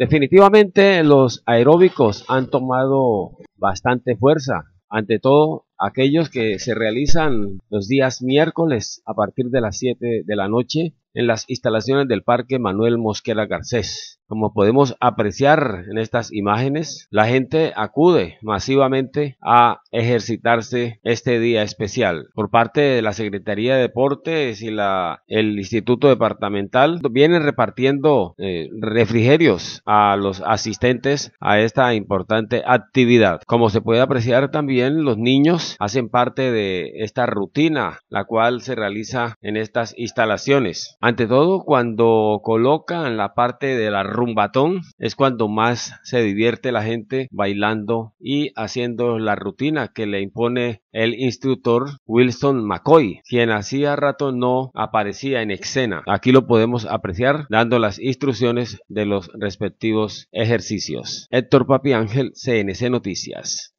Definitivamente los aeróbicos han tomado bastante fuerza, ante todo aquellos que se realizan los días miércoles a partir de las 7 de la noche en las instalaciones del Parque Manuel Mosquera Garcés. Como podemos apreciar en estas imágenes, la gente acude masivamente a ejercitarse este día especial. Por parte de la Secretaría de Deportes y la, el Instituto Departamental, vienen repartiendo eh, refrigerios a los asistentes a esta importante actividad. Como se puede apreciar también, los niños hacen parte de esta rutina, la cual se realiza en estas instalaciones. Ante todo, cuando colocan la parte de la rumbatón, es cuando más se divierte la gente bailando y haciendo la rutina que le impone el instructor Wilson McCoy, quien hacía rato no aparecía en escena. Aquí lo podemos apreciar dando las instrucciones de los respectivos ejercicios. Héctor Papi Ángel, CNC Noticias.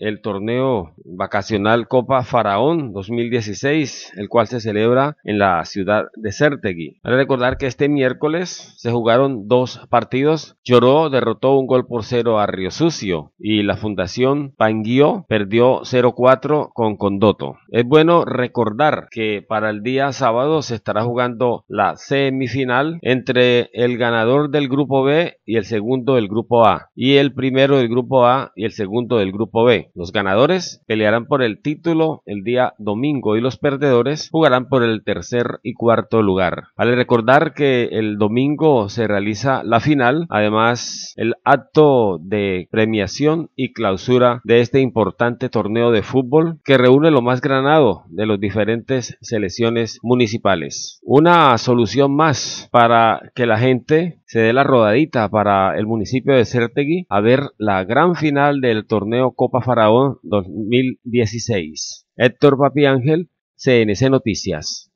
el torneo vacacional Copa Faraón 2016, el cual se celebra en la ciudad de Certegui. Para recordar que este miércoles se jugaron dos partidos. Lloró derrotó un gol por cero a Río Sucio y la Fundación Panguió perdió 0-4 con Condoto. Es bueno recordar que para el día sábado se estará jugando la semifinal entre el ganador del grupo B y el segundo del grupo A y el primero del grupo A y el segundo del grupo B. Los ganadores pelearán por el título el día domingo y los perdedores jugarán por el tercer y cuarto lugar. Vale recordar que el domingo se realiza la final, además el acto de premiación y clausura de este importante torneo de fútbol que reúne lo más granado de las diferentes selecciones municipales. Una solución más para que la gente se dé la rodadita para el municipio de Certegui a ver la gran final del torneo Copa Faraón 2016. Héctor Papi Ángel, CNC Noticias.